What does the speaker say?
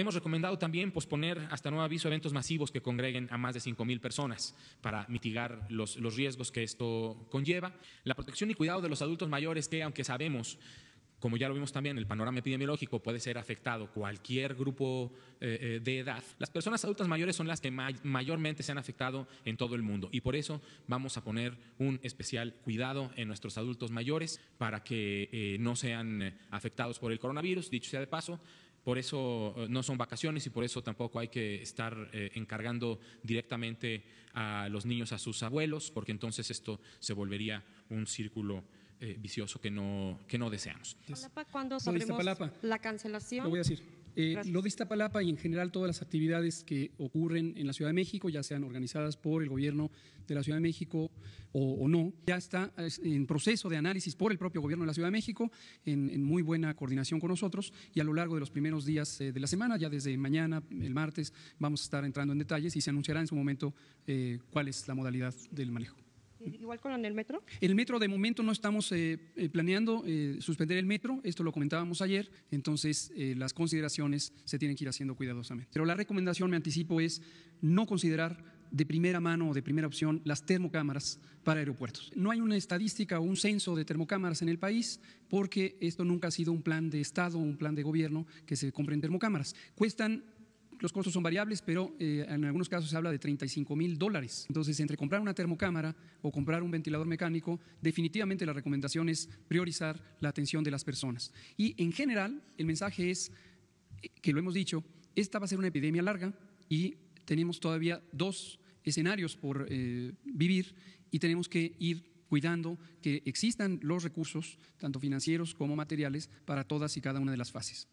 Hemos recomendado también posponer hasta nuevo aviso eventos masivos que congreguen a más de 5.000 personas para mitigar los, los riesgos que esto conlleva. La protección y cuidado de los adultos mayores que, aunque sabemos como ya lo vimos también, el panorama epidemiológico puede ser afectado cualquier grupo eh, eh, de edad. Las personas adultas mayores son las que mayormente se han afectado en todo el mundo y por eso vamos a poner un especial cuidado en nuestros adultos mayores para que eh, no sean afectados por el coronavirus. Dicho sea de paso, por eso eh, no son vacaciones y por eso tampoco hay que estar eh, encargando directamente a los niños a sus abuelos, porque entonces esto se volvería un círculo eh, vicioso que no, que no deseamos. ¿Cuándo sabremos la cancelación? Lo voy a decir. Eh, lo de Iztapalapa y en general todas las actividades que ocurren en la Ciudad de México, ya sean organizadas por el gobierno de la Ciudad de México o, no, ya está en proceso de análisis por el propio gobierno de la Ciudad de México, en, muy buena coordinación con nosotros y a lo largo de los primeros días eh, de la semana, ya desde mañana, el martes, vamos a estar entrando en detalles y se anunciará en su momento eh, cuál es la modalidad del manejo. Igual con el metro. El metro de momento no estamos eh, eh, planeando eh, suspender el metro, esto lo comentábamos ayer, entonces las consideraciones se tienen que ir haciendo cuidadosamente. Pero la recomendación, me anticipo, es no considerar de primera mano o de primera opción las termocámaras para aeropuertos. No hay una estadística o un censo de termocámaras en el país porque esto nunca ha sido un plan de Estado, o un plan de gobierno que se compren termocámaras. Cuestan los costos son variables, pero eh, en algunos casos se habla de 35 mil dólares. Entonces, entre comprar una termocámara o comprar un ventilador mecánico, definitivamente la recomendación es priorizar la atención de las personas. Y en general, el mensaje es, eh, que lo hemos dicho, esta va a ser una epidemia larga y tenemos todavía dos escenarios por eh, vivir y tenemos que ir cuidando que existan los recursos, tanto financieros como materiales, para todas y cada una de las fases.